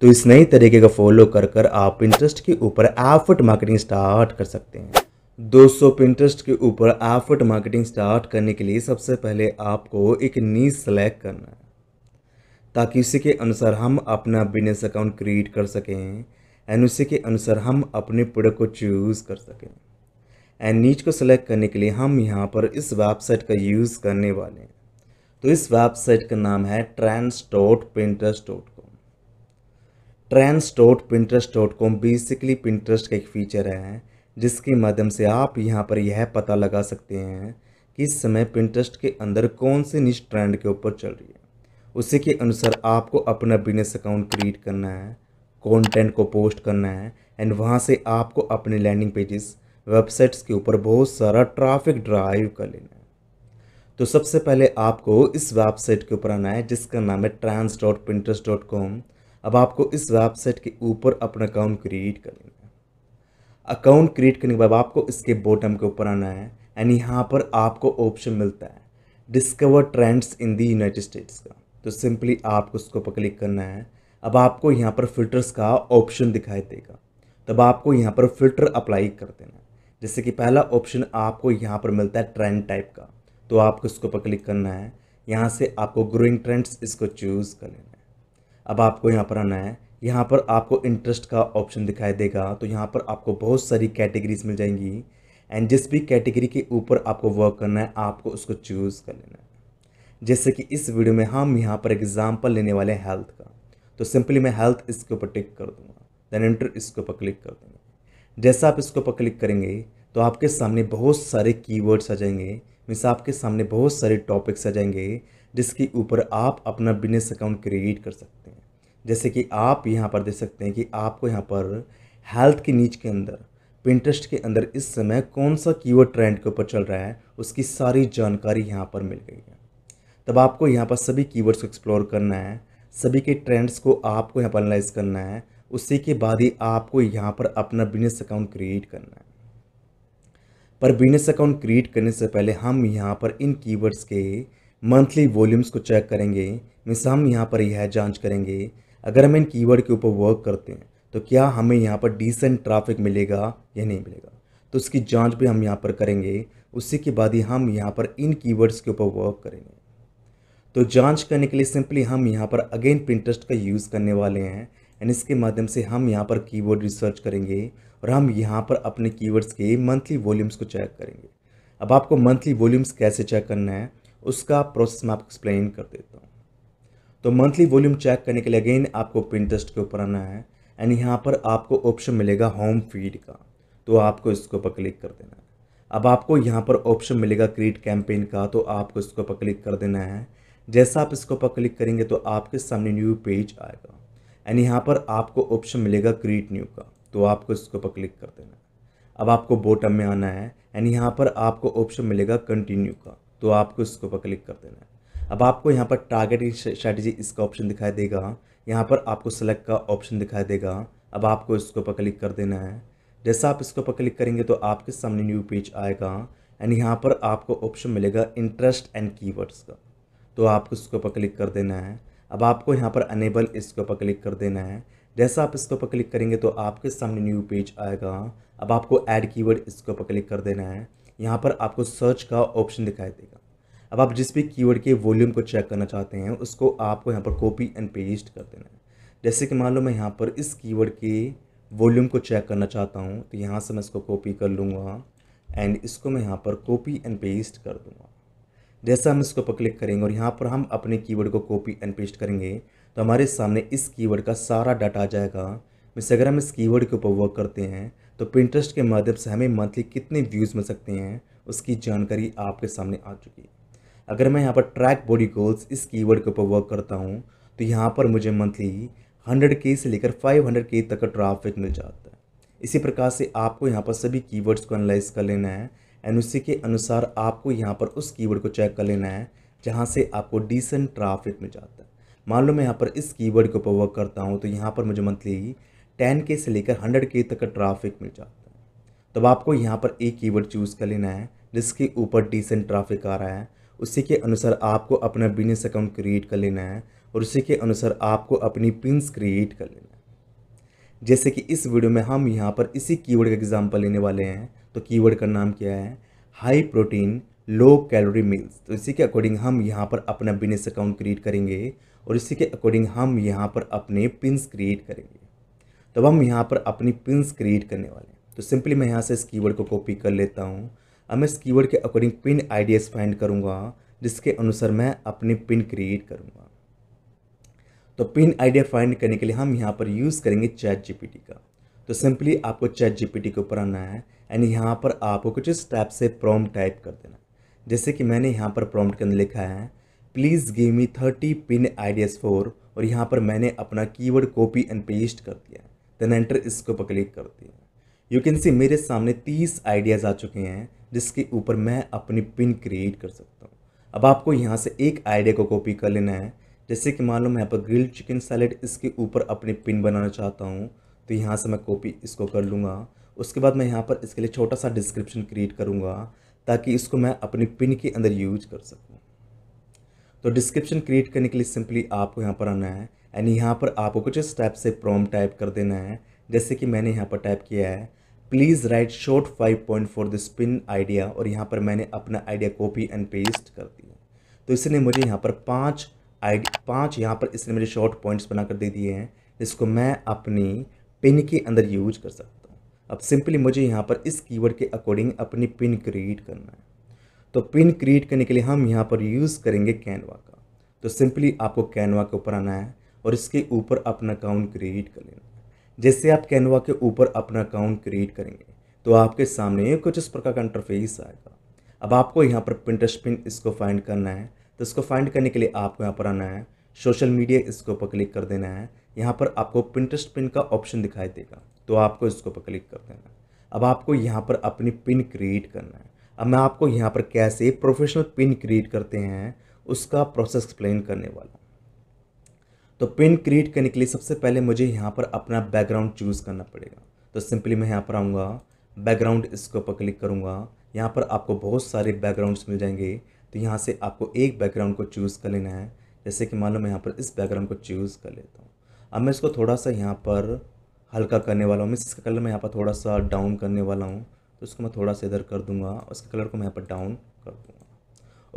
तो इस नई तरीके का फॉलो कर कर आप इंटरेस्ट के ऊपर एफर्ट मार्केटिंग स्टार्ट कर सकते हैं दोस्तों पिंटरेस्ट के ऊपर एफर्ट मार्केटिंग स्टार्ट करने के लिए सबसे पहले आपको एक नीज सेलेक्ट करना है ताकि उसी के अनुसार हम अपना बिजनेस अकाउंट क्रिएट कर सकें एंड उसी के अनुसार हम अपने प्रोडक्ट को चूज़ कर सकें एंड नीच को सिलेक्ट करने के लिए हम यहाँ पर इस वेबसाइट का यूज़ करने वाले हैं तो इस वेबसाइट का नाम है trends dot Pinterest dot trends dot Pinterest dot com basically Pinterest का एक फीचर है जिसके माध्यम से आप यहाँ पर यह पता लगा सकते हैं कि इस समय पिंट्रस्ट के अंदर कौन सी निश ट्रेंड के ऊपर चल रही है उसी के अनुसार आपको अपना बिजनेस अकाउंट क्रिएट करना है कंटेंट को पोस्ट करना है एंड वहाँ से आपको अपने लैंडिंग पेजेस वेबसाइट्स के ऊपर बहुत सारा ट्रैफिक ड्राइव कर लेना है तो सबसे पहले आपको इस वेबसाइट के ऊपर आना है जिसका नाम है trends dot Pinterest dot com अब आपको इस वेबसाइट के ऊपर अपना अकाउंट क्रिएट कर लेना है अकाउंट क्रिएट करने के बाद आपको इसके बॉटम के ऊपर आना है एंड यहाँ पर आपको ऑप्शन मिलता है discover trends in the United States का तो सिंपली आपको उसको पर क्लिक करना है अब आपको यहाँ पर फिल्टर्स का ऑप्शन दिखाई देगा तब आपको यहाँ पर फिल्टर अप्लाई कर देना है जैसे कि पहला ऑप्शन आपको यहाँ पर मिलता है ट्रेंड टाइप का तो आपको इसको पर क्लिक करना है यहाँ से आपको ग्रोइंग ट्रेंड्स इसको चूज़ कर लेना अब आपको यहाँ पर आना है यहाँ पर आपको इंटरेस्ट का ऑप्शन दिखाई देगा तो यहाँ पर आपको बहुत सारी कैटेगरीज मिल जाएंगी एंड जिस भी कैटेगरी के ऊपर आपको वर्क करना है आपको उसको चूज़ कर लेना है जैसे कि इस वीडियो में हम यहाँ पर एग्ज़ाम्पल लेने वाले हैं हेल्थ का तो सिंपली मैं हेल्थ इसके ऊपर टिक कर दूँगा देन एंटर इसके ऊपर क्लिक कर दूँगा जैसा आप इसके ऊपर क्लिक करेंगे तो आपके सामने बहुत सारे कीवर्ड्स आ जाएंगे मीन्स आपके सामने बहुत सारे टॉपिक्स आ जाएंगे जिसके ऊपर आप अपना बिजनेस अकाउंट क्रिएट कर सकते हैं जैसे कि आप यहाँ पर देख सकते हैं कि आपको यहाँ पर हेल्थ के नीच के अंदर पिंटरेस्ट के अंदर इस समय कौन सा कीवर्ड ट्रेंड के ऊपर चल रहा है उसकी सारी जानकारी यहाँ पर मिल गई है तब आपको यहाँ पर सभी कीवर्ड्स को एक्सप्लोर करना है सभी के ट्रेंड्स को आपको यहाँ पर एनालाइज करना है उसी के बाद ही आपको यहाँ पर अपना बिजनेस अकाउंट क्रिएट करना है पर बिजनेस अकाउंट क्रिएट करने से पहले हम यहाँ पर इन कीवर्ड्स के मंथली वॉल्यूम्स को चेक करेंगे मिस हम यहाँ पर यह जांच करेंगे अगर हम इन कीवर्ड के ऊपर वर्क करते हैं तो क्या हमें यहाँ पर डिसेंट ट्राफिक मिलेगा या नहीं मिलेगा तो उसकी जांच भी हम यहाँ पर करेंगे उसी के बाद ही हम यहाँ पर इन कीवर्ड्स के ऊपर वर्क करेंगे तो जांच करने के लिए सिंपली हम यहाँ पर अगेन प्रिंटेस्ट का यूज़ करने वाले हैं एंड इसके माध्यम से हम यहाँ पर कीवर्ड रिसर्च करेंगे और हम यहाँ पर अपने कीवर्ड्स के मंथली वॉल्यूम्स को चेक करेंगे अब आपको मंथली वॉल्यूम्स कैसे चेक करना है उसका प्रोसेस मैं आपको एक्सप्लेन कर देता हूँ तो मंथली वॉल्यूम चेक करने के लिए अगेन आपको पिंटस्ट के ऊपर आना है एंड यहाँ पर आपको ऑप्शन मिलेगा होम फीड का तो आपको इसके ऊपर क्लिक कर देना है अब आपको यहाँ पर ऑप्शन मिलेगा क्रिएट कैंपेन का तो आपको इसके ऊपर क्लिक कर देना है जैसा आप इसके ऊपर क्लिक करेंगे तो आपके सामने न्यू पेज आएगा एंड यहाँ पर आपको ऑप्शन मिलेगा क्रिएट न्यू का तो आपको इसके ऊपर क्लिक कर देना है अब आपको बॉटम में आना है एंड यहाँ पर आपको ऑप्शन मिलेगा कंटिन्यू का तो आपको इसके ऊपर क्लिक कर देना है अब आपको यहाँ पर टारगेटिंग स्ट्रैटेजी इसका ऑप्शन दिखाई देगा यहाँ पर आपको सेलेक्ट का ऑप्शन दिखाई देगा अब आपको इसके ऊपर क्लिक कर देना है जैसा आप इसके ऊपर क्लिक करेंगे तो आपके सामने न्यू पेज आएगा एंड यहाँ पर आपको ऑप्शन मिलेगा इंटरेस्ट एंड कीवर्ड्स का तो आपको इसके ऊपर क्लिक कर देना है अब आपको यहाँ पर अनेबल इसके ऊपर क्लिक कर देना है जैसा आप इसके ऊपर क्लिक करेंगे तो आपके सामने न्यू पेज आएगा अब आपको ऐड कीवर्ड इसके ऊपर क्लिक कर देना है यहाँ पर आपको सर्च का ऑप्शन दिखाई देगा अब आप जिस भी कीवर्ड के वॉल्यूम को चेक करना चाहते हैं उसको आपको यहाँ पर कॉपी एंड पेस्ट कर देना है जैसे कि मान लो मैं यहाँ पर इस कीवर्ड के वॉल्यूम को चेक करना चाहता हूँ तो यहाँ से मैं इसको कॉपी कर लूँगा एंड इसको मैं यहाँ पर कॉपी एंड पेस्ट कर दूँगा जैसा हम इसको पर क्लिक करेंगे और यहाँ पर हम अपने कीवर्ड को कॉपी एंड पेस्ट करेंगे तो हमारे सामने इस कीवर्ड का सारा डाटा आ जाएगा मिस अगर हम इस कीवर्ड के ऊपर वर्क करते हैं तो प्रिंटरेस्ट के माध्यम से हमें मंथली कितने व्यूज़ मिल सकते हैं उसकी जानकारी आपके सामने आ चुकी है अगर मैं यहाँ पर ट्रैक बॉडी गोल्स इस कीवर्ड के ऊपर वर्क करता हूँ तो यहाँ पर मुझे मंथली हंड्रेड के से लेकर फाइव हंड्रेड के तक का ट्राफिक मिल जाता है इसी प्रकार से आपको यहाँ पर सभी कीवर्ड्स को एनालाइज कर लेना है एंड उसी के अनुसार आपको यहाँ पर उस कीवर्ड को चेक कर लेना है जहाँ से आपको डिसेंट ट्राफिक मिल जाता है मान लो मैं यहाँ पर इस कीवर्ड के ऊपर वर्क करता हूँ तो यहाँ पर मुझे मंथली टेन के से लेकर हंड्रेड के तक का ट्राफिक मिल जाता है तब तो आपको यहाँ पर एक कीवर्ड चूज़ कर लेना है जिसके ऊपर डिसेंट ट्राफिक आ रहा है उसी के अनुसार आपको अपना बिजनेस अकाउंट क्रिएट कर लेना है और उसी के अनुसार आपको अपनी पिंस क्रिएट कर लेना है जैसे कि इस वीडियो में हम यहाँ पर इसी कीवर्ड का एग्जाम्पल लेने वाले हैं तो कीवर्ड का नाम क्या है high protein low calorie meals तो इसी के अकॉर्डिंग हम यहाँ पर अपना बिजनेस अकाउंट क्रिएट करेंगे और इसी के अकॉर्डिंग हम यहाँ पर अपने पिंस क्रिएट करेंगे तब तो हम यहाँ पर अपनी पिंस क्रिएट करने वाले हैं तो सिंपली मैं यहाँ से इस कीवर्ड को कॉपी कर लेता हूँ अब मैं इस कीवर्ड के अकॉर्डिंग पिन आइडियाज़ फाइंड करूँगा जिसके अनुसार मैं अपनी पिन क्रिएट करूँगा तो पिन आइडिया फाइंड करने के लिए हम यहाँ पर यूज़ करेंगे चैट जीपीटी का तो सिंपली आपको चैट जीपीटी के ऊपर आना है एंड यहाँ पर आपको कुछ इस टाइप से प्रॉम्प्ट टाइप कर देना जैसे कि मैंने यहाँ पर प्रॉम्प्ट के अंदर लिखा है please give me thirty pin ideas for और यहाँ पर मैंने अपना कीवर्ड कॉपी एंड पेस्ट कर दिया देन एंटर इसके ऊपर क्लिक कर दिया यू कैन सी मेरे सामने तीस आइडियाज़ आ चुके हैं जिसके ऊपर मैं अपनी पिन क्रिएट कर सकता हूँ अब आपको यहाँ से एक आइडिया को कॉपी कर लेना है जैसे कि मान लो मैं यहाँ पर ग्रिल्ड चिकन सैलेड इसके ऊपर अपनी पिन बनाना चाहता हूँ तो यहाँ से मैं कॉपी इसको कर लूँगा उसके बाद मैं यहाँ पर इसके लिए छोटा सा डिस्क्रिप्शन क्रिएट करूँगा ताकि इसको मैं अपनी पिन के अंदर यूज कर सकूँ तो डिस्क्रिप्शन क्रिएट करने के लिए सिंपली आपको यहाँ पर आना है एंड यहाँ पर आपको कुछ स्टेप से प्रॉम टाइप कर देना है जैसे कि मैंने यहाँ पर टाइप किया है please write short five point for the spin idea और यहाँ पर मैंने अपना आइडिया कॉपी एंड पेस्ट कर दिया तो इसने मुझे यहाँ पर पाँच आइड पाँच यहाँ पर इसने मुझे शॉर्ट पॉइंट्स बनाकर दे दिए हैं जिसको मैं अपनी पिन के अंदर यूज कर सकता हूँ अब सिंपली मुझे यहाँ पर इस कीवर्ड के अकॉर्डिंग अपनी पिन क्रिएट करना है तो पिन क्रिएट करने के लिए हम यहाँ पर यूज़ करेंगे कैनवा का तो सिंपली आपको कैनवा के ऊपर आना है और इसके ऊपर अपना अकाउंट क्रिएट कर लेना जिससे आप कैनवा के ऊपर अपना अकाउंट क्रिएट करेंगे तो आपके सामने कुछ इस प्रकार का इंटरफेस आएगा अब आपको यहाँ पर पिन इसको फाइंड करना है तो इसको फाइंड करने के लिए आपको यहाँ पर आना है सोशल मीडिया इसके ऊपर क्लिक कर देना है यहाँ पर आपको प्रिंट पिन का ऑप्शन दिखाई देगा तो आपको इसके ऊपर क्लिक कर देना है अब आपको यहाँ पर अपनी पिन क्रिएट करना है अब मैं आपको यहाँ पर कैसे प्रोफेशनल पिन क्रिएट करते हैं उसका प्रोसेस एक्सप्लेन करने वाला तो पिन क्रिएट करने के लिए सबसे पहले मुझे यहाँ पर अपना बैकग्राउंड चूज़ करना पड़ेगा तो सिंपली मैं यहाँ पर आऊँगा बैकग्राउंड इसके ऊपर क्लिक करूँगा यहाँ पर आपको बहुत सारे बैकग्राउंड्स मिल जाएंगे तो यहाँ से आपको एक बैकग्राउंड को चूज़ कर लेना है जैसे कि मान लो मैं यहाँ पर इस बैकग्राउंड को चूज़ कर लेता हूँ अब मैं इसको थोड़ा सा यहाँ पर हल्का करने वाला हूँ मैं इसका कलर मैं यहाँ पर थोड़ा सा डाउन करने वाला हूँ तो उसको मैं थोड़ा सा इधर कर दूँगा उसके कलर को मैं यहाँ पर डाउन कर दूँगा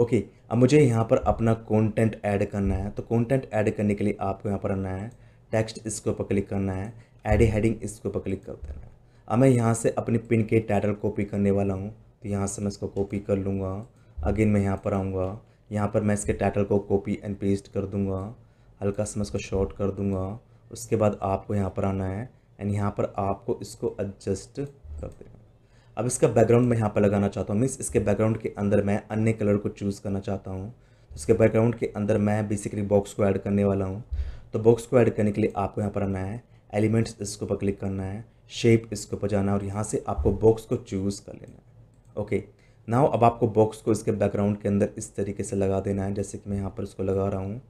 ओके अब मुझे यहाँ पर अपना कॉन्टेंट ऐड करना है तो कॉन्टेंट ऐड करने के लिए आपको यहाँ पर आना है टेक्स्ट इसके ऊपर क्लिक करना है एड हेडिंग इसके ऊपर क्लिक कर देना है अब मैं यहाँ से अपने पिन के टाइटल कॉपी करने वाला हूँ तो यहाँ से मैं इसको कॉपी कर लूँगा अगेन मैं यहाँ पर आऊँगा यहाँ पर मैं इसके टाइटल को कॉपी एंड पेस्ट कर दूँगा हल्का सा मैं इसको शॉर्ट कर दूँगा उसके बाद आपको यहाँ पर आना है एंड यहाँ पर आपको इसको एडजस्ट कर देना अब इसका बैकग्राउंड मैं यहाँ पर लगाना चाहता हूँ मीन्स इसके बैकग्राउंड के अंदर मैं अन्य कलर को चूज़ करना चाहता हूँ तो इसके बैकग्राउंड के अंदर मैं बेसिकली बॉक्स को ऐड करने वाला हूँ तो बॉक्स को ऐड करने के लिए आपको यहाँ पर आना है एलिमेंट्स इसके ऊपर क्लिक करना है शेप इसके ऊपर जाना है और यहाँ से आपको बॉक्स को चूज़ कर लेना है ओके नाउ अब आपको बॉक्स को इसके बैकग्राउंड के अंदर इस तरीके से लगा देना है जैसे कि मैं यहाँ पर इसको लगा रहा हूँ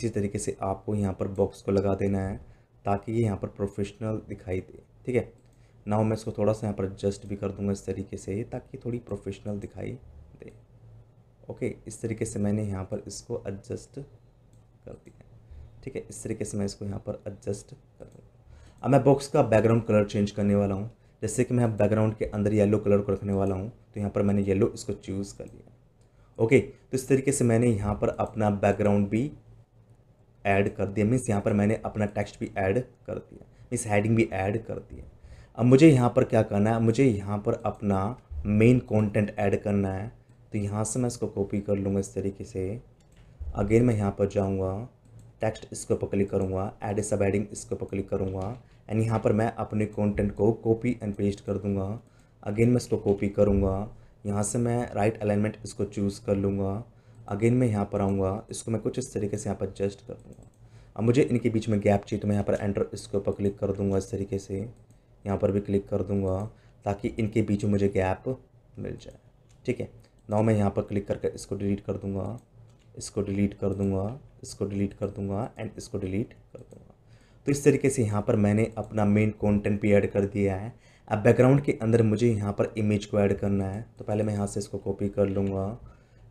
इसी तरीके से आपको यहाँ पर बॉक्स को लगा देना है ताकि ये यहाँ पर प्रोफेशनल दिखाई दे ठीक है ना मैं इसको थोड़ा सा यहाँ पर एडजस्ट भी कर दूँगा इस तरीके से ताकि थोड़ी प्रोफेशनल दिखाई दे ओके इस तरीके से मैंने यहाँ पर इसको एडजस्ट कर दिया ठीक है इस तरीके से मैं इसको यहाँ पर एडजस्ट कर दूँगा अब मैं बॉक्स का बैकग्राउंड कलर चेंज करने वाला हूँ जैसे कि मैं बैकग्राउंड के अंदर येलो कलर को रखने वाला हूँ तो यहाँ पर मैंने येलो इसको चूज़ कर लिया ओके तो इस तरीके से मैंने यहाँ पर अपना बैकग्राउंड भी ऐड कर दिया मीन्स यहाँ पर मैंने अपना टेक्स्ट भी ऐड कर दिया मीन्स हेडिंग भी ऐड कर दिया अब मुझे यहाँ पर क्या करना है मुझे यहाँ पर अपना मेन कंटेंट ऐड करना है तो यहाँ से मैं इसको कॉपी कर लूँगा इस तरीके से अगेन मैं यहाँ पर जाऊँगा टेक्स्ट इसके ऊपर क्लिक करूँगा एड सब एडिंग इसके ऊपर क्लिक करूँगा एंड यहाँ पर मैं अपने कॉन्टेंट को कॉपी एंड पेस्ट कर दूँगा अगेन मैं इसको कॉपी करूँगा यहाँ से मैं राइट अलाइनमेंट इसको चूज़ कर लूँगा अगेन मैं यहाँ पर आऊँगा इसको मैं कुछ इस तरीके से यहाँ पर एडजस्ट कर दूँगा अब मुझे इनके बीच में गैप चाहिए तो मैं यहाँ पर एंटर इसके ऊपर क्लिक कर दूँगा इस तरीके से यहाँ पर भी क्लिक कर दूँगा ताकि इनके बीच में मुझे गैप मिल जाए ठीक है नाउ मैं यहाँ पर क्लिक करके इसको डिलीट कर दूँगा इसको डिलीट कर दूँगा इसको डिलीट कर दूँगा एंड इसको डिलीट कर दूँगा तो इस तरीके से यहाँ पर मैंने अपना मेन कॉन्टेंट भी ऐड कर दिया है अब बैकग्राउंड के अंदर मुझे यहाँ पर इमेज को ऐड करना है तो पहले मैं यहाँ से इसको कॉपी कर लूँगा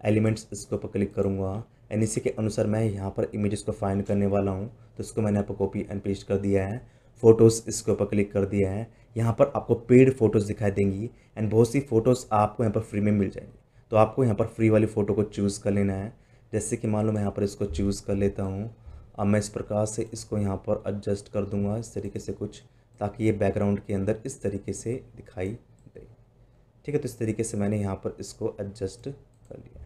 एलिमेंट्स इसके ऊपर क्लिक करूँगा एंड इसी के अनुसार मैं यहाँ पर इमेज़ को फाइंड करने वाला हूँ तो इसको मैंने यहाँ पर कॉपी एंड पेस्ट कर दिया है फ़ोटोज़ इसके ऊपर क्लिक कर दिया है यहाँ पर आपको पेड फ़ोटोज़ दिखाई देंगी एंड बहुत सी फ़ोटोज़ आपको यहाँ पर फ्री में मिल जाएंगी तो आपको यहाँ पर फ्री वाली फ़ोटो को चूज़ कर लेना है जैसे कि मान लो मैं यहाँ पर इसको चूज़ कर लेता हूँ अब मैं इस प्रकार से इसको यहाँ पर एडजस्ट कर दूँगा इस तरीके से कुछ ताकि ये बैकग्राउंड के अंदर इस तरीके से दिखाई दे ठीक है तो इस तरीके से मैंने यहाँ पर इसको एडजस्ट कर लिया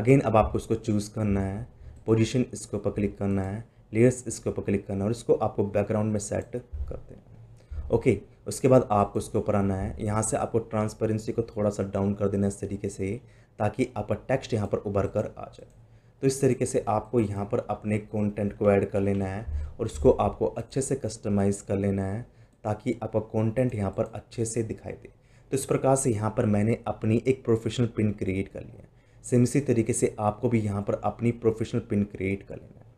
अगेन अब आपको इसको चूज़ करना है पोजिशन इसके ऊपर क्लिक करना है लेयर्स इसके ऊपर क्लिक करना है और इसको आपको बैकग्राउंड में सेट कर देना है ओके उसके बाद आपको इसके ऊपर आना है यहाँ से आपको ट्रांसपेरेंसी को थोड़ा सा डाउन कर देना है इस तरीके से ताकि आपका टेक्स्ट यहाँ पर उभर कर आ जाए तो इस तरीके से आपको यहाँ पर अपने कंटेंट को ऐड कर लेना है और इसको आपको अच्छे से कस्टमाइज़ कर लेना है ताकि आपका कंटेंट यहाँ पर अच्छे से दिखाई दे तो इस प्रकार से यहाँ पर मैंने अपनी एक प्रोफेशनल पिन क्रिएट कर लिया है सेम इसी तरीके से आपको भी यहाँ पर अपनी प्रोफेशनल पिन क्रिएट कर लेना है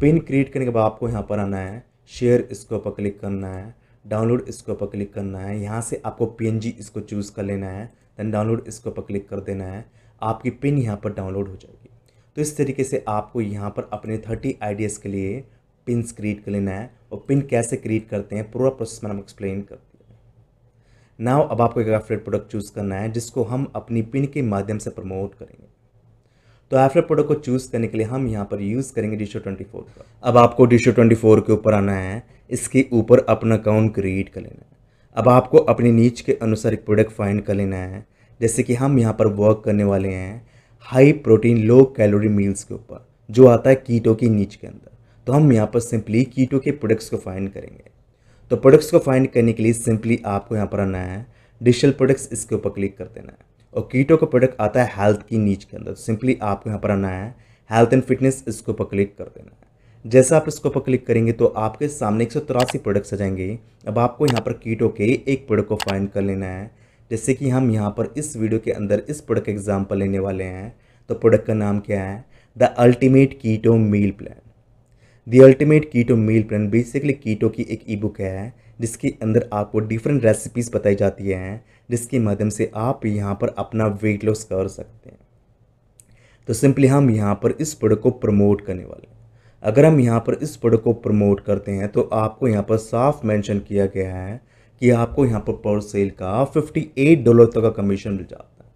पिन क्रिएट करने के बाद आपको यहाँ पर आना है शेयर इसके ऊपर क्लिक करना है डाउनलोड इसके ऊपर क्लिक करना है यहाँ से आपको पी इसको चूज़ कर लेना है दैन डाउनलोड इसके ऊपर क्लिक कर देना है आपकी पिन यहाँ पर डाउनलोड हो जाएगी तो इस तरीके से आपको यहाँ पर अपने थर्टी आइडियाज़ के लिए पिन क्रिएट कर लेना है और पिन कैसे क्रिएट करते हैं पूरा प्रोसेस मैंने एक्सप्लेन कर दिया नाव अब आपको एक रेफरेड प्रोडक्ट चूज़ करना है जिसको हम अपनी पिन के माध्यम से प्रमोट करेंगे तो आफ्टर प्रोडक्ट को चूज़ करने के लिए हम यहाँ पर यूज़ करेंगे डिशो ट्वेंटी फोर का अब आपको डिशो ट्वेंटी फोर के ऊपर आना है इसके ऊपर अपना अकाउंट क्रिएट कर लेना है अब आपको अपनी नीच के अनुसार एक प्रोडक्ट फाइंड कर लेना है जैसे कि हम यहाँ पर वर्क करने वाले हैं high protein low calorie meals के ऊपर जो आता है कीटो की नीच के अंदर तो हम यहाँ पर सिंपली कीटो के प्रोडक्ट्स को फाइंड करेंगे तो प्रोडक्ट्स को फाइंड करने के लिए सिंपली आपको यहाँ पर आना है डिजिटल प्रोडक्ट्स इसके ऊपर क्लिक कर देना है और कीटो का प्रोडक्ट आता है हेल्थ की नीच के अंदर सिंपली आपको यहाँ पर आना है हेल्थ एंड फिटनेस इसको पर क्लिक कर देना है जैसा आप इसके ऊपर क्लिक करेंगे तो आपके सामने एक सौ तिरासी प्रोडक्ट्स आ जाएंगे अब आपको यहाँ पर कीटो के एक प्रोडक्ट को फाइन कर लेना है जैसे कि हम यहाँ पर इस वीडियो के अंदर इस प्रोडक्ट का एग्जाम्पल लेने वाले हैं तो प्रोडक्ट का नाम क्या है the ultimate keto meal plan the ultimate keto meal plan basically keto की एक ई बुक है जिसके अंदर आपको डिफरेंट रेसिपीज़ बताई जाती हैं जिसके माध्यम से आप यहाँ पर अपना वेट लॉस कर सकते हैं तो सिंपली हम यहाँ पर इस प्रोडक्ट को प्रमोट करने वाले हैं अगर हम यहाँ पर इस प्रोडक्ट को प्रमोट करते हैं तो आपको यहाँ पर साफ मेंशन किया गया है कि आपको यहाँ पर पर सेल का 58 डॉलर तक का कमीशन मिल जाता है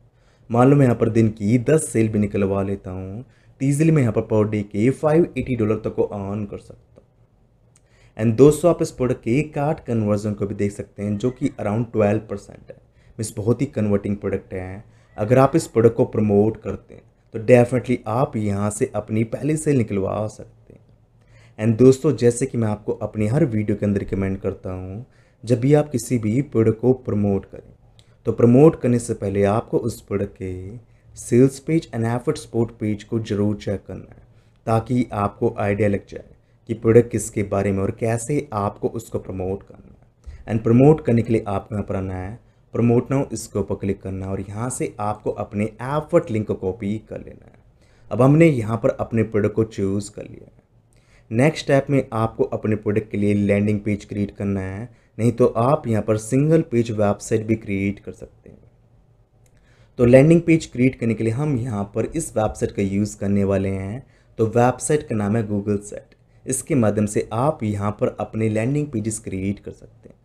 मान लो मैं यहाँ पर दिन की 10 सेल भी निकलवा लेता हूँ तो ईजिली मैं यहाँ पर पर डे के 580 डॉलर तक को अर्न कर सकता हूँ एंड दोस्तों आप इस प्रोडक्ट के कार्ड कन्वर्जन को भी देख सकते हैं जो कि अराउंड ट्वेल्व परसेंट है मीन्स बहुत ही कन्वर्टिंग प्रोडक्ट हैं अगर आप इस प्रोडक्ट को प्रमोट करते हैं तो डेफिनेटली आप यहाँ से अपनी पहले सेल निकलवा सकते हैं एंड दोस्तों जैसे कि मैं आपको अपनी हर वीडियो के अंदर रिकमेंड करता हूँ जब भी आप किसी भी प्रोडक्ट को प्रमोट करें तो प्रमोट करने से पहले आपको उस प्रोडक्ट के sales page and effort support page को ज़रूर चेक करना है ताकि आपको आइडिया लग जाए कि प्रोडक्ट किसके बारे में और कैसे आपको उसको प्रमोट करना है एंड प्रमोट करने के लिए आपको यहाँ पर आना है प्रमोट नाउ इसके ऊपर क्लिक करना और यहाँ से आपको अपने एफर्ट लिंक को कॉपी कर लेना है अब हमने यहाँ पर अपने प्रोडक्ट को चूज़ कर लिया है नेक्स्ट स्टेप में आपको अपने प्रोडक्ट के लिए लैंडिंग पेज क्रिएट करना है नहीं तो आप यहाँ पर सिंगल पेज वेबसाइट भी क्रिएट कर सकते हैं तो लैंडिंग पेज क्रिएट करने के लिए हम यहाँ पर इस वेबसाइट का यूज़ करने वाले हैं तो वेबसाइट का नाम है गूगल सेट इसके माध्यम से आप यहाँ पर अपने लैंडिंग पेजेस क्रिएट कर सकते हैं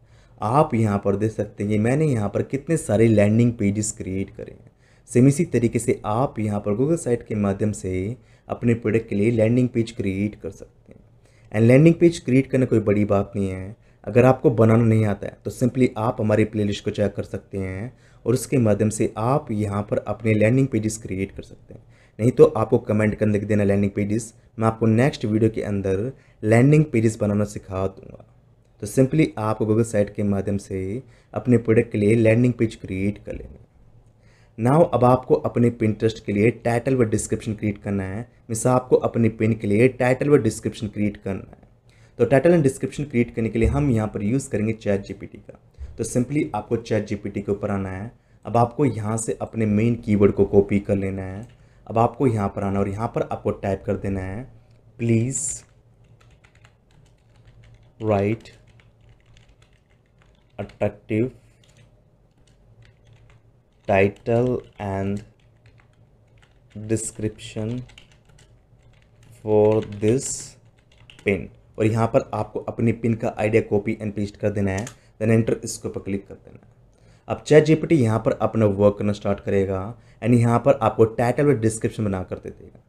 आप यहाँ पर देख सकते हैं मैंने यहाँ पर कितने सारे लैंडिंग पेजेस क्रिएट करे हैं सेम इसी तरीके से आप यहाँ पर गूगल साइट के माध्यम से अपने प्रोडक्ट के लिए लैंडिंग पेज क्रिएट कर सकते हैं एंड लैंडिंग पेज क्रिएट करना कोई बड़ी बात नहीं है अगर आपको बनाना नहीं आता है तो सिंपली आप हमारे प्लेलिस्ट को चेक कर सकते हैं और उसके माध्यम से आप यहाँ पर अपने लैंडिंग पेजेस क्रिएट कर सकते हैं नहीं तो आपको कमेंट कर देना लैंडिंग पेजेस मैं आपको नेक्स्ट वीडियो के अंदर लैंडिंग पेजेस बनाना सिखा दूंगा तो सिंपली आप गूगल साइट के माध्यम से अपने प्रोडक्ट के लिए लैंडिंग पेज क्रिएट कर लेना नाउ अब आपको अपने पिंटरेस्ट के लिए टाइटल व डिस्क्रिप्शन क्रिएट करना है मिसा आपको अपने पिन के लिए टाइटल व डिस्क्रिप्शन क्रिएट करना है तो टाइटल एंड डिस्क्रिप्शन क्रिएट करने के लिए हम यहाँ पर यूज़ करेंगे चैट जीपीटी का तो सिंपली आपको चैट जीपीटी के ऊपर आना है अब आपको यहाँ से अपने मेन कीवर्ड को कॉपी कर लेना है अब आपको यहाँ पर आना और यहाँ पर आपको टाइप कर देना है please write attractive title and description for this pin और यहाँ पर आपको अपनी पिन का आइडिया कॉपी एंड पेस्ट कर देना है देन एंटर इसके ऊपर क्लिक कर देना है अब चैट जीपीटी यहाँ पर अपना वर्क करना स्टार्ट करेगा एंड यहाँ पर आपको टाइटल और डिस्क्रिप्शन बना कर दे देगा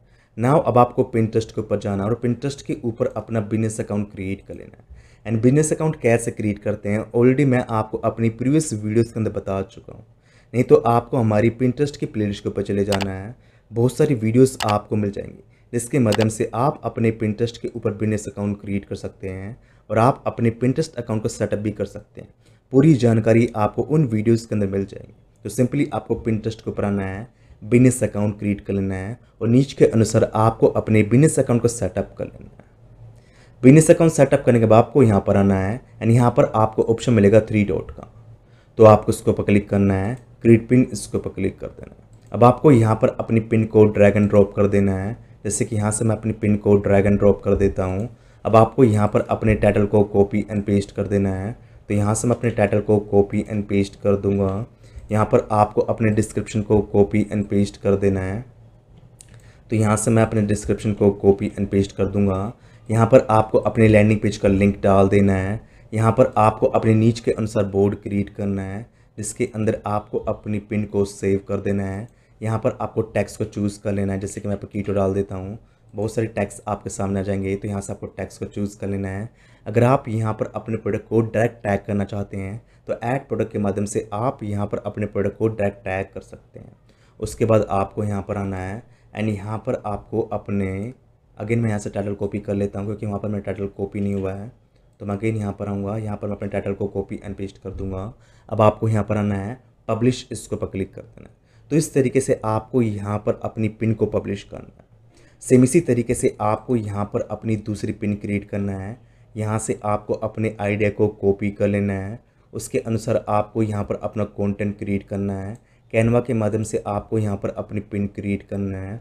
नाव अब आपको ट्रस्ट के ऊपर जाना और ट्रस्ट के ऊपर अपना बिजनेस अकाउंट क्रिएट कर लेना है एंड बिजनेस अकाउंट कैसे क्रिएट करते हैं ऑलरेडी मैं आपको अपनी प्रीवियस वीडियोज़ के अंदर बता चुका हूँ नहीं तो आपको हमारी प्रिंटरेस्ट की प्लेलिस्ट के ऊपर चले जाना है बहुत सारी वीडियोस आपको मिल जाएंगी जिसके माध्यम से आप अपने प्रिंटरेस्ट के ऊपर बिजनेस अकाउंट क्रिएट कर सकते हैं और आप अपने प्रिंटरेस्ट अकाउंट को सेटअप भी कर सकते हैं पूरी जानकारी आपको उन वीडियोज़ के अंदर मिल जाएगी तो सिंपली आपको प्रिंटरेस्ट के ऊपर आना है बिजनेस अकाउंट क्रिएट कर लेना है और नीच के अनुसार आपको अपने बिजनेस अकाउंट को सेटअप कर लेना है बिजनेस अकाउंट सेटअप करने के बाद आपको यहाँ पर आना है एंड यहाँ पर आपको ऑप्शन मिलेगा थ्री डॉट का तो आपको इसके ऊपर क्लिक करना है क्रिएट पिन इसके ऊपर क्लिक कर देना है अब आपको यहाँ पर अपनी pin code drag and drop कर देना है जैसे कि यहाँ से मैं अपनी pin code drag and drop कर देता हूँ अब आपको यहाँ पर अपने टाइटल को कॉपी एंड पेस्ट कर देना है तो यहाँ से मैं अपने टाइटल को कॉपी एंड पेस्ट कर दूँगा यहाँ पर आपको अपने डिस्क्रिप्शन को कॉपी एंड पेस्ट कर देना है तो यहाँ से मैं अपने डिस्क्रिप्शन को कॉपी एंड पेस्ट कर दूँगा यहाँ पर आपको अपने लैंडिंग पेज का लिंक डाल देना है यहाँ पर आपको अपने नीच के अनुसार बोर्ड क्रिएट करना है जिसके अंदर आपको अपनी पिन को सेव कर देना है यहाँ पर आपको टैक्स को चूज़ कर लेना है जैसे कि मैं आपको कीटो डाल देता हूँ बहुत सारे टैक्स आपके सामने आ जाएंगे तो यहाँ से आपको टैक्स को चूज़ कर लेना है अगर आप यहाँ पर अपने प्रोडक्ट को डायरेक्ट टैग करना चाहते हैं तो ऐड प्रोडक्ट के माध्यम से आप यहाँ पर अपने प्रोडक्ट को डायरेक्ट टैग कर सकते हैं उसके बाद आपको यहाँ पर आना है एंड यहाँ पर आपको अपने अगेन मैं यहाँ से टाइटल कॉपी कर लेता हूँ क्योंकि वहाँ पर मेरा टाइटल कॉपी नहीं हुआ है तो मैं अगेन यहाँ पर आऊँगा यहाँ पर मैं अपने टाइटल को कॉपी एंड पेस्ट कर दूँगा अब आपको यहाँ पर आना है पब्लिश इसको पर क्लिक कर देना है तो इस तरीके से आपको यहाँ पर अपनी पिन को पब्लिश करना है सेम इसी तरीके से आपको यहाँ पर अपनी दूसरी पिन क्रिएट करना है यहाँ से आपको अपने आइडिया को कॉपी कर लेना है उसके अनुसार आपको यहाँ पर अपना कंटेंट क्रिएट करना है कैनवा के माध्यम से आपको यहाँ पर अपनी पिन क्रिएट करना है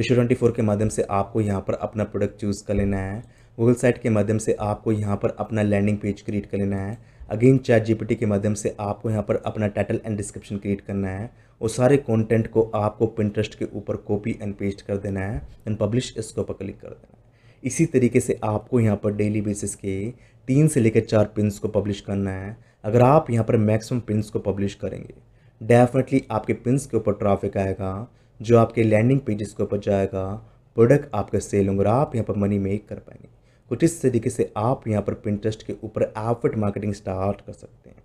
रेशो ट्वेंटी फोर के माध्यम से आपको यहाँ पर अपना प्रोडक्ट चूज़ कर लेना है गूगल साइट के माध्यम से आपको यहाँ पर अपना लैंडिंग पेज क्रिएट कर लेना है अगेन चैट जीपीटी के माध्यम से आपको यहाँ पर अपना टाइटल एंड डिस्क्रिप्शन क्रिएट करना है और सारे कंटेंट को आपको पिंट्रस्ट के ऊपर कॉपी एंड पेस्ट कर देना है एंड पब्लिश इसके ऊपर क्लिक कर देना है इसी तरीके से आपको यहाँ पर डेली बेसिस के तीन से लेकर चार पिनस को पब्लिश करना है अगर आप यहाँ पर मैक्सिमम पिंस को पब्लिश करेंगे डेफिनेटली आपके पिंस के ऊपर ट्रैफिक आएगा जो आपके लैंडिंग पेजेस के ऊपर जाएगा प्रोडक्ट आपका सेल होंगे और आप यहाँ पर मनी मेक कर पाएंगे कुछ इस तरीके से आप यहाँ पर पिंटरेस्ट के ऊपर एफर्ट मार्केटिंग स्टार्ट कर सकते हैं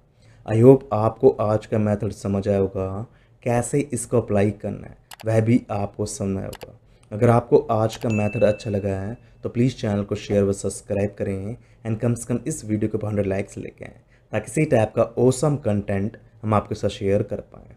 आई होप आपको आज का मेथड समझ आया होगा कैसे इसको अप्लाई करना है वह भी आपको समझ आया होगा अगर आपको आज का मेथड अच्छा लगा है तो प्लीज़ चैनल को शेयर व सब्सक्राइब करें एंड कम से कम इस वीडियो के ऊपर हंड्रेड लाइक्स लेके आएँ ताकि इसी टाइप का ओसम कंटेंट हम आपके साथ शेयर कर पाएँ